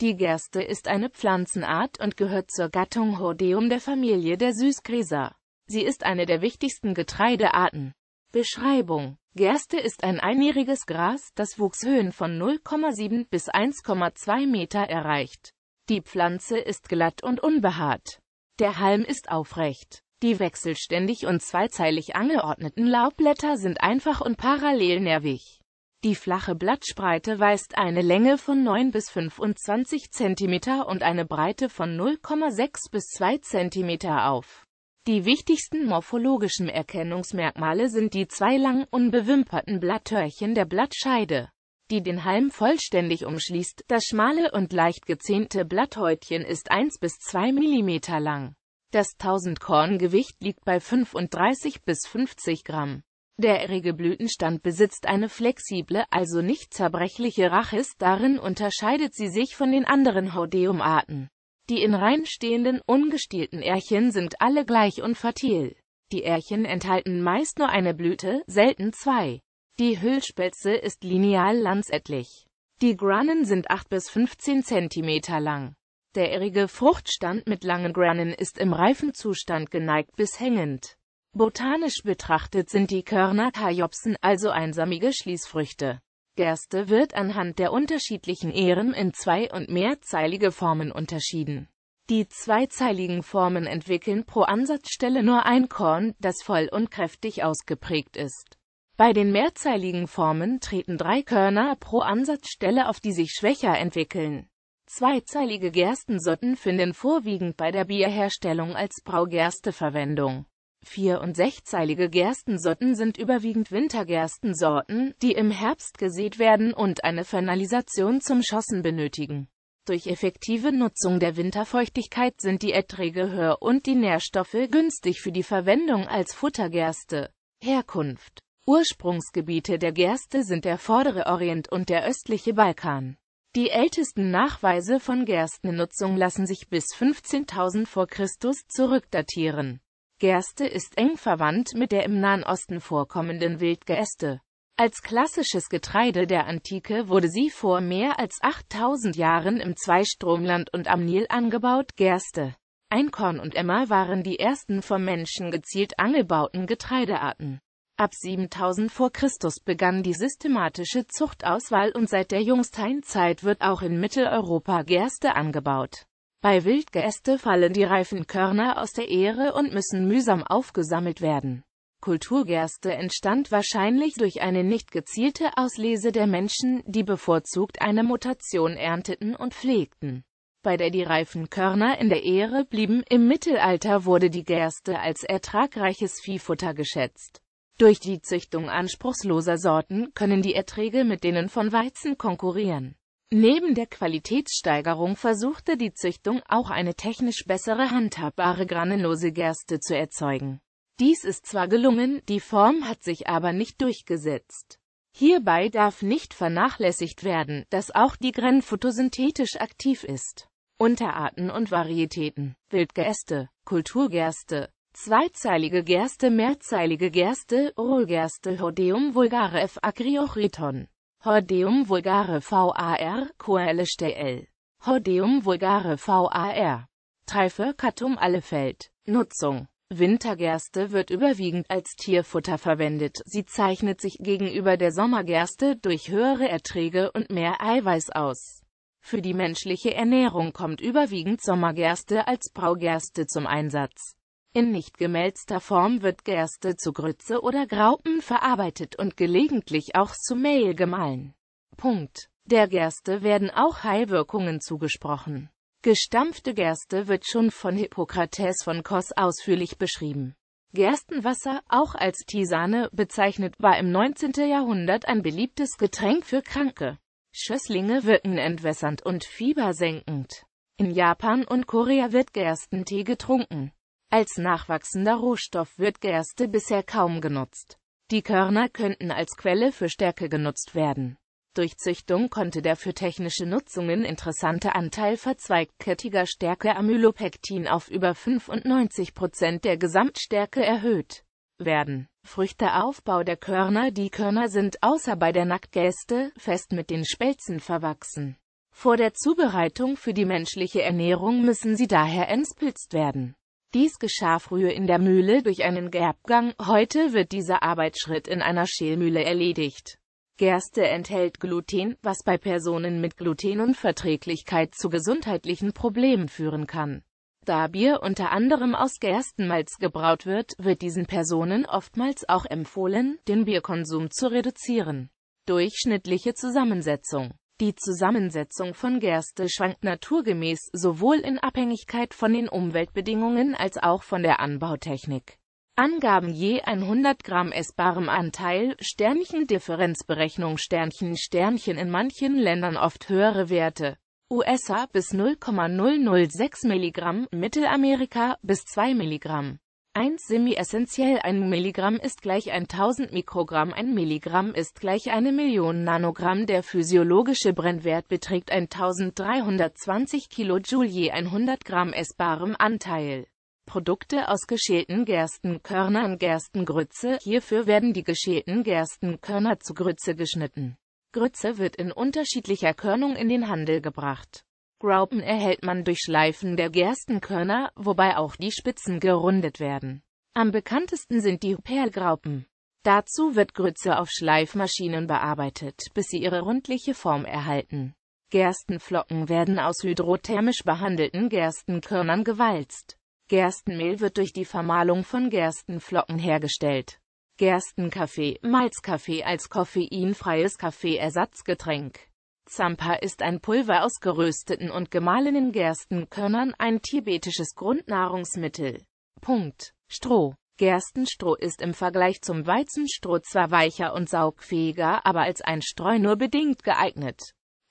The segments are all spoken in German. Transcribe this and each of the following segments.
Die Gerste ist eine Pflanzenart und gehört zur Gattung Hordeum der Familie der Süßgräser. Sie ist eine der wichtigsten Getreidearten. Beschreibung Gerste ist ein einjähriges Gras, das Wuchshöhen von 0,7 bis 1,2 Meter erreicht. Die Pflanze ist glatt und unbehaart. Der Halm ist aufrecht. Die wechselständig und zweizeilig angeordneten Laubblätter sind einfach und parallel nervig. Die flache Blattspreite weist eine Länge von 9 bis 25 cm und eine Breite von 0,6 bis 2 cm auf. Die wichtigsten morphologischen Erkennungsmerkmale sind die zwei lang unbewimperten Blatthörchen der Blattscheide, die den Halm vollständig umschließt. Das schmale und leicht gezähnte Blatthäutchen ist 1 bis 2 mm lang. Das 1000 Tausendkorngewicht liegt bei 35 bis 50 Gramm. Der rege Blütenstand besitzt eine flexible, also nicht zerbrechliche Rachis, darin unterscheidet sie sich von den anderen Hordeum-Arten. Die in Reihen stehenden, ungestielten Ährchen sind alle gleich und fertil. Die Ährchen enthalten meist nur eine Blüte, selten zwei. Die Hüllspitze ist lineal lanzettlich. Die Grannen sind 8 bis 15 cm lang. Der irrige Fruchtstand mit langen Grannen ist im reifen Zustand geneigt bis hängend. Botanisch betrachtet sind die Körner Kajopsen also einsamige Schließfrüchte. Gerste wird anhand der unterschiedlichen Ähren in zwei- und mehrzeilige Formen unterschieden. Die zweizeiligen Formen entwickeln pro Ansatzstelle nur ein Korn, das voll und kräftig ausgeprägt ist. Bei den mehrzeiligen Formen treten drei Körner pro Ansatzstelle auf, die sich schwächer entwickeln. Zweizeilige Gerstensorten finden vorwiegend bei der Bierherstellung als Braugerste Verwendung. Vier- und sechzeilige Gerstensorten sind überwiegend Wintergerstensorten, die im Herbst gesät werden und eine Fernalisation zum Schossen benötigen. Durch effektive Nutzung der Winterfeuchtigkeit sind die Erträge höher und die Nährstoffe günstig für die Verwendung als Futtergerste. Herkunft Ursprungsgebiete der Gerste sind der vordere Orient und der östliche Balkan. Die ältesten Nachweise von Gerstennutzung lassen sich bis 15.000 vor Christus zurückdatieren. Gerste ist eng verwandt mit der im Nahen Osten vorkommenden Wildgeäste. Als klassisches Getreide der Antike wurde sie vor mehr als 8000 Jahren im Zweistromland und am Nil angebaut. Gerste, Einkorn und Emmer waren die ersten vom Menschen gezielt angebauten Getreidearten. Ab 7000 vor Christus begann die systematische Zuchtauswahl und seit der Jungsteinzeit wird auch in Mitteleuropa Gerste angebaut. Bei Wildgeäste fallen die reifen Körner aus der Ehre und müssen mühsam aufgesammelt werden. Kulturgerste entstand wahrscheinlich durch eine nicht gezielte Auslese der Menschen, die bevorzugt eine Mutation ernteten und pflegten. Bei der die reifen Körner in der Ehre blieben, im Mittelalter wurde die Gerste als ertragreiches Viehfutter geschätzt. Durch die Züchtung anspruchsloser Sorten können die Erträge mit denen von Weizen konkurrieren. Neben der Qualitätssteigerung versuchte die Züchtung auch eine technisch bessere handhabbare granellose Gerste zu erzeugen. Dies ist zwar gelungen, die Form hat sich aber nicht durchgesetzt. Hierbei darf nicht vernachlässigt werden, dass auch die Gren photosynthetisch aktiv ist. Unterarten und Varietäten Wildgerste, Kulturgerste, zweizeilige Gerste, mehrzeilige Gerste, Rohlgerste, Hodeum vulgare F. agriochriton Hordeum vulgare var, Coelestl. Hordeum vulgare var. Trifurcatum allefeld. Nutzung. Wintergerste wird überwiegend als Tierfutter verwendet. Sie zeichnet sich gegenüber der Sommergerste durch höhere Erträge und mehr Eiweiß aus. Für die menschliche Ernährung kommt überwiegend Sommergerste als Braugerste zum Einsatz. In nicht gemälzter Form wird Gerste zu Grütze oder Graupen verarbeitet und gelegentlich auch zu Mehl gemahlen. Punkt. Der Gerste werden auch Heilwirkungen zugesprochen. Gestampfte Gerste wird schon von Hippokrates von Kos ausführlich beschrieben. Gerstenwasser, auch als Tisane bezeichnet, war im 19. Jahrhundert ein beliebtes Getränk für Kranke. Schösslinge wirken entwässernd und fiebersenkend. In Japan und Korea wird Gerstentee getrunken. Als nachwachsender Rohstoff wird Gerste bisher kaum genutzt. Die Körner könnten als Quelle für Stärke genutzt werden. Durch Züchtung konnte der für technische Nutzungen interessante Anteil verzweigkettiger Stärke Amylopektin auf über 95 Prozent der Gesamtstärke erhöht werden. Früchteaufbau der Körner Die Körner sind außer bei der Nacktgäste fest mit den Spelzen verwachsen. Vor der Zubereitung für die menschliche Ernährung müssen sie daher entspilzt werden. Dies geschah früher in der Mühle durch einen Gerbgang, heute wird dieser Arbeitsschritt in einer Schälmühle erledigt. Gerste enthält Gluten, was bei Personen mit Glutenunverträglichkeit zu gesundheitlichen Problemen führen kann. Da Bier unter anderem aus Gerstenmalz gebraut wird, wird diesen Personen oftmals auch empfohlen, den Bierkonsum zu reduzieren. Durchschnittliche Zusammensetzung die Zusammensetzung von Gerste schwankt naturgemäß sowohl in Abhängigkeit von den Umweltbedingungen als auch von der Anbautechnik. Angaben je 100 Gramm essbarem Anteil, Sternchen Differenzberechnung Sternchen Sternchen in manchen Ländern oft höhere Werte. USA bis 0,006 Milligramm, Mittelamerika bis 2 Milligramm. 1 semi-essentiell 1 Milligramm ist gleich 1000 Mikrogramm 1 Milligramm ist gleich eine Million Nanogramm Der physiologische Brennwert beträgt 1320 Kilojoule je 100 Gramm essbarem Anteil. Produkte aus geschälten Gerstenkörnern Gerstengrütze Hierfür werden die geschälten Gerstenkörner zu Grütze geschnitten. Grütze wird in unterschiedlicher Körnung in den Handel gebracht Raupen erhält man durch Schleifen der Gerstenkörner, wobei auch die Spitzen gerundet werden. Am bekanntesten sind die Perlgraupen. Dazu wird Grütze auf Schleifmaschinen bearbeitet, bis sie ihre rundliche Form erhalten. Gerstenflocken werden aus hydrothermisch behandelten Gerstenkörnern gewalzt. Gerstenmehl wird durch die Vermahlung von Gerstenflocken hergestellt. Gerstenkaffee, Malzkaffee als koffeinfreies Kaffeeersatzgetränk. Zampa ist ein Pulver aus gerösteten und gemahlenen Gerstenkörnern, ein tibetisches Grundnahrungsmittel. Punkt. Stroh. Gerstenstroh ist im Vergleich zum Weizenstroh zwar weicher und saugfähiger, aber als ein Streu nur bedingt geeignet.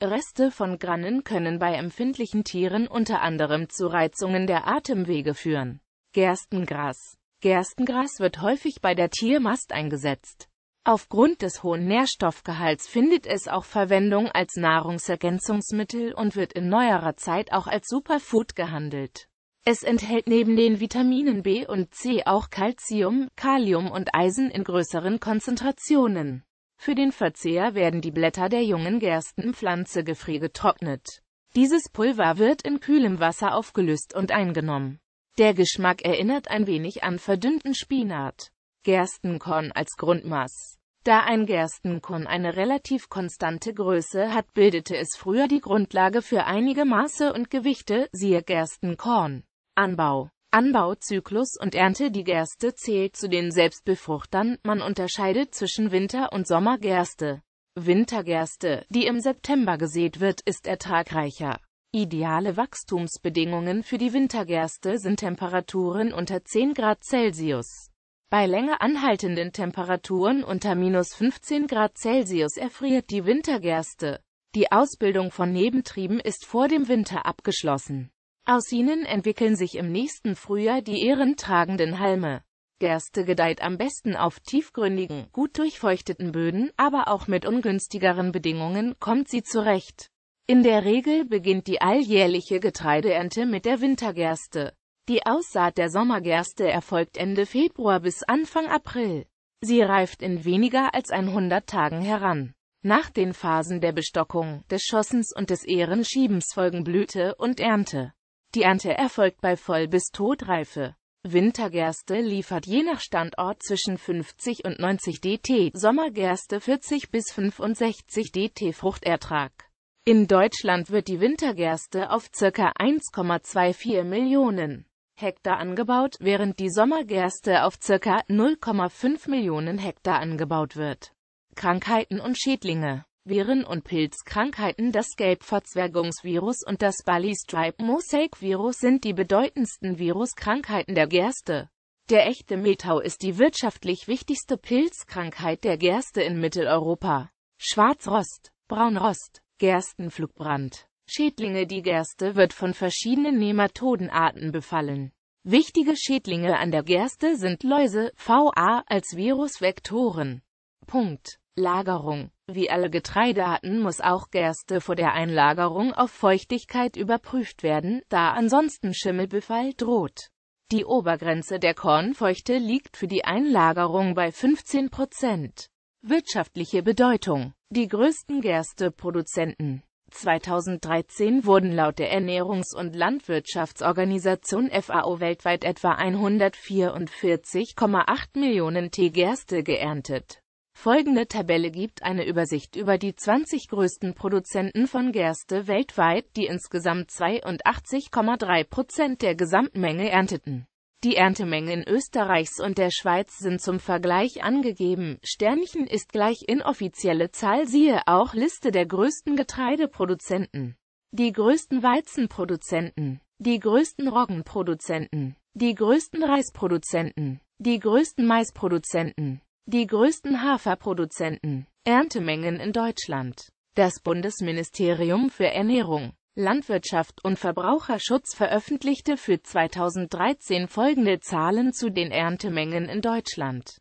Reste von Grannen können bei empfindlichen Tieren unter anderem zu Reizungen der Atemwege führen. Gerstengras Gerstengras wird häufig bei der Tiermast eingesetzt. Aufgrund des hohen Nährstoffgehalts findet es auch Verwendung als Nahrungsergänzungsmittel und wird in neuerer Zeit auch als Superfood gehandelt. Es enthält neben den Vitaminen B und C auch Calcium, Kalium und Eisen in größeren Konzentrationen. Für den Verzehr werden die Blätter der jungen Gerstenpflanze gefrüh getrocknet. Dieses Pulver wird in kühlem Wasser aufgelöst und eingenommen. Der Geschmack erinnert ein wenig an verdünnten Spinat. Gerstenkorn als Grundmaß. Da ein Gerstenkorn eine relativ konstante Größe hat, bildete es früher die Grundlage für einige Maße und Gewichte, siehe Gerstenkorn. Anbau Anbauzyklus und Ernte Die Gerste zählt zu den Selbstbefruchtern, man unterscheidet zwischen Winter- und Sommergerste. Wintergerste, die im September gesät wird, ist ertragreicher. Ideale Wachstumsbedingungen für die Wintergerste sind Temperaturen unter 10 Grad Celsius. Bei länger anhaltenden Temperaturen unter minus 15 Grad Celsius erfriert die Wintergerste. Die Ausbildung von Nebentrieben ist vor dem Winter abgeschlossen. Aus ihnen entwickeln sich im nächsten Frühjahr die ehrentragenden Halme. Gerste gedeiht am besten auf tiefgründigen, gut durchfeuchteten Böden, aber auch mit ungünstigeren Bedingungen kommt sie zurecht. In der Regel beginnt die alljährliche Getreideernte mit der Wintergerste. Die Aussaat der Sommergerste erfolgt Ende Februar bis Anfang April. Sie reift in weniger als 100 Tagen heran. Nach den Phasen der Bestockung, des Schossens und des Ehrenschiebens folgen Blüte und Ernte. Die Ernte erfolgt bei Voll- bis Todreife. Wintergerste liefert je nach Standort zwischen 50 und 90 dt, Sommergerste 40 bis 65 dt Fruchtertrag. In Deutschland wird die Wintergerste auf ca. 1,24 Millionen Hektar angebaut, während die Sommergerste auf ca. 0,5 Millionen Hektar angebaut wird. Krankheiten und Schädlinge Viren- und Pilzkrankheiten Das Gelbverzwergungsvirus und das Bali Stripe Mosaic Virus sind die bedeutendsten Viruskrankheiten der Gerste. Der echte Mehltau ist die wirtschaftlich wichtigste Pilzkrankheit der Gerste in Mitteleuropa. Schwarzrost, Braunrost, Gerstenflugbrand Schädlinge Die Gerste wird von verschiedenen Nematodenarten befallen. Wichtige Schädlinge an der Gerste sind Läuse, VA, als Virusvektoren. Punkt. Lagerung. Wie alle Getreidearten muss auch Gerste vor der Einlagerung auf Feuchtigkeit überprüft werden, da ansonsten Schimmelbefall droht. Die Obergrenze der Kornfeuchte liegt für die Einlagerung bei 15 Prozent. Wirtschaftliche Bedeutung. Die größten Gersteproduzenten 2013 wurden laut der Ernährungs- und Landwirtschaftsorganisation FAO weltweit etwa 144,8 Millionen Gerste geerntet. Folgende Tabelle gibt eine Übersicht über die 20 größten Produzenten von Gerste weltweit, die insgesamt 82,3 Prozent der Gesamtmenge ernteten die Erntemengen Österreichs und der Schweiz sind zum Vergleich angegeben. Sternchen ist gleich inoffizielle Zahl siehe auch Liste der größten Getreideproduzenten, die größten Weizenproduzenten, die größten Roggenproduzenten, die größten Reisproduzenten, die größten Maisproduzenten, die größten Haferproduzenten, Erntemengen in Deutschland. Das Bundesministerium für Ernährung Landwirtschaft und Verbraucherschutz veröffentlichte für 2013 folgende Zahlen zu den Erntemengen in Deutschland